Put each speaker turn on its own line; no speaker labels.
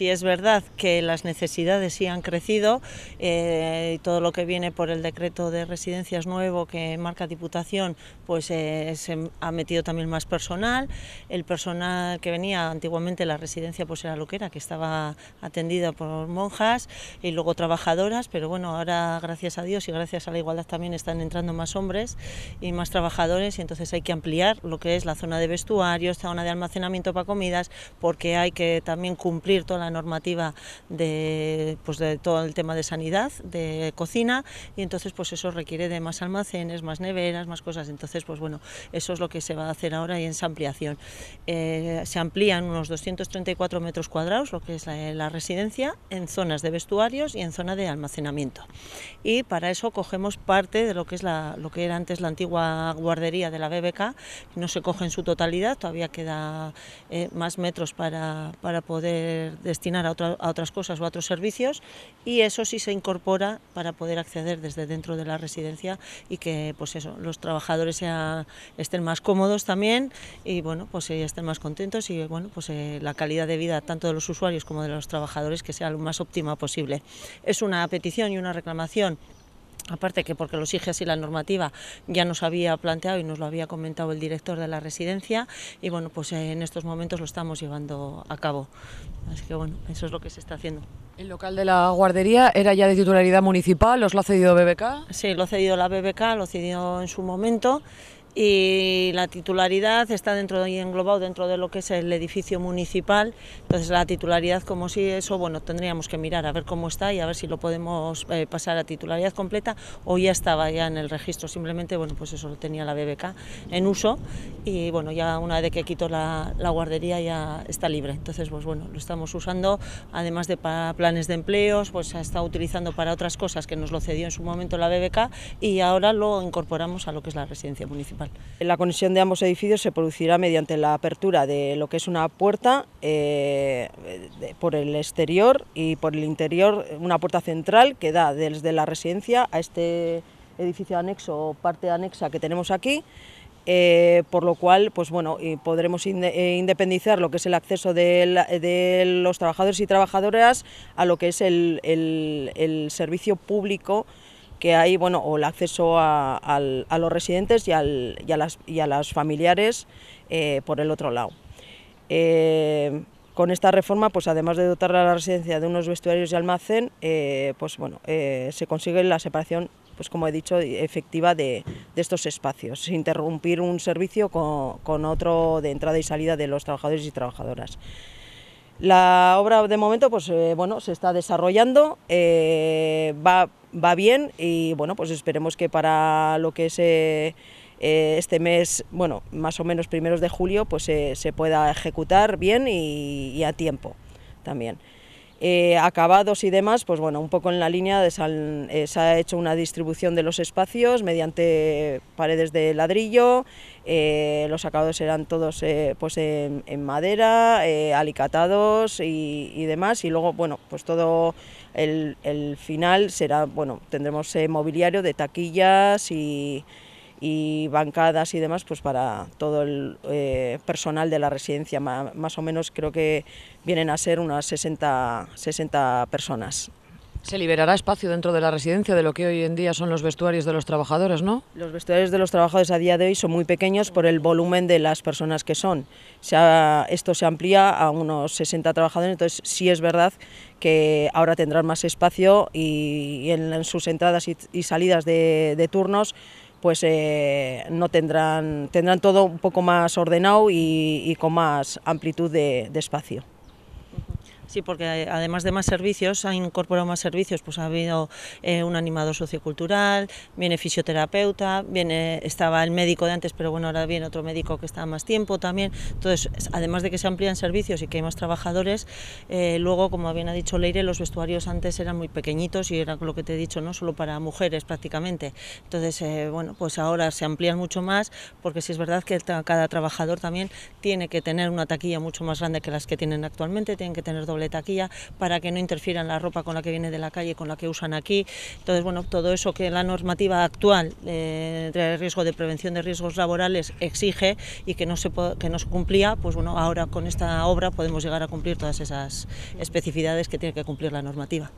Si es verdad que las necesidades sí han crecido. Eh, todo lo que viene por el decreto de residencias nuevo que marca Diputación, pues eh, se ha metido también más personal. El personal que venía antiguamente la residencia, pues era lo que era, que estaba atendida por monjas y luego trabajadoras. Pero bueno, ahora gracias a Dios y gracias a la igualdad también están entrando más hombres y más trabajadores. Y entonces hay que ampliar lo que es la zona de vestuarios, zona de almacenamiento para comidas, porque hay que también cumplir todas normativa de, pues de todo el tema de sanidad, de cocina, y entonces pues eso requiere de más almacenes, más neveras, más cosas. Entonces, pues bueno, eso es lo que se va a hacer ahora y en esa ampliación. Eh, se amplían unos 234 metros cuadrados, lo que es la, residencia, en zonas de vestuarios y en zona de almacenamiento. Y para eso cogemos parte de lo que es la, lo que era antes la antigua guardería de la BBK, no se coge en su totalidad, todavía queda eh, más metros para, para poder destinar a, otras cosas o a otros servicios y eso sí se incorpora para poder acceder desde dentro de la residencia y que pues eso, los trabajadores estén más cómodos también y bueno, pues eh, estén más contentos y bueno, pues eh, la calidad de vida tanto de los usuarios como de los trabajadores que sea lo más óptima posible. Es una petición y una reclamación Aparte que porque lo exige así la normativa, ya nos había planteado y nos lo había comentado el director de la residencia y bueno, pues eh, en estos momentos lo estamos llevando a cabo. Así que bueno, eso es lo que se está haciendo. El local
de la guardería era ya de titularidad municipal, ¿os lo ha cedido BBK?
Sí, lo ha cedido la BBK, lo ha cedido en su momento y la titularidad está dentro englobado dentro de lo que es el edificio municipal. Entonces la titularidad como si eso, bueno, tendríamos que mirar a ver cómo está y a ver si lo podemos eh, pasar a titularidad completa o ya estaba ya en el registro. Simplemente, bueno, pues eso lo tenía la BBK en uso y bueno, ya una vez que quito la, la guardería ya está libre. Entonces, pues bueno, lo estamos usando además de para planes de empleos, pues se está utilizando para otras cosas que nos lo cedió en su momento la BBK y ahora lo incorporamos a lo que es la residencia municipal.
La conexión de ambos edificios se producirá mediante la apertura de lo que es una puerta eh, por el exterior y por el interior, una puerta central que da desde la residencia a este edificio anexo o parte anexa que tenemos aquí. Eh, por lo cual pues podremos eh, independizar lo que es el acceso de, los trabajadores y trabajadoras a lo que es el servicio público que hay, bueno, el acceso a, los residentes y, a, las, familiares eh, por el otro lado. Eh, con esta reforma, pues además de dotar a la residencia de unos vestuarios y almacén, eh, pues bueno, se consigue la separación, pues como he dicho, efectiva de, estos espacios, sin interrumpir un servicio con otro de entrada y salida de los trabajadores y trabajadoras. La obra de momento pues, eh, bueno, se está desarrollando, eh, va, bien y bueno, pues esperemos que para lo que es eh, este mes, bueno, más o menos primeros de julio, pues se pueda ejecutar bien y a tiempo también. Eh, acabados y demás, pues bueno, un poco en la línea de eh, se ha hecho una distribución de los espacios mediante paredes de ladrillo, eh, los acabados serán todos pues en, madera, alicatados y, y, demás, y luego, bueno, pues todo el, el final será, bueno, tendremos mobiliario de taquillas y y bancadas y demás, pues para todo el eh, personal de la residencia. Más, o menos creo que vienen a ser unas 60, 60 personas. Se liberará espacio dentro de la residencia de lo que hoy en día son los vestuarios de los trabajadores, ¿no? Los vestuarios de los trabajadores a día de hoy son muy pequeños por el volumen de las personas que son. esto se amplía a unos 60 trabajadores, entonces sí es verdad que ahora tendrán más espacio y, en, sus entradas y, salidas de turnos pues eh, no tendrán, tendrán todo un poco más ordenado y, con más amplitud de espacio.
Sí, porque además de más servicios, ha incorporado más servicios, pues ha habido eh, un animador sociocultural, viene fisioterapeuta, viene, estaba el médico de antes, pero bueno, ahora viene otro médico que está más tiempo también. Entonces, además de que se amplían servicios y que hay más trabajadores, eh, luego, como bien ha dicho Leire, los vestuarios antes eran muy pequeñitos y era lo que te he dicho, no solo para mujeres prácticamente. Entonces, eh, bueno, pues ahora se amplían mucho más, porque si es verdad que cada trabajador también tiene que tener una taquilla mucho más grande que las que tienen actualmente, tienen que tener doble taquilla para que no interfieran la ropa con la que viene de la calle, con la que usan aquí. Entonces, bueno, todo eso que la normativa actual eh, de riesgo de prevención de riesgos laborales exige y que no se que no se cumplía, pues bueno, ahora con esta obra podemos llegar a cumplir todas esas especificidades que tiene que cumplir la normativa.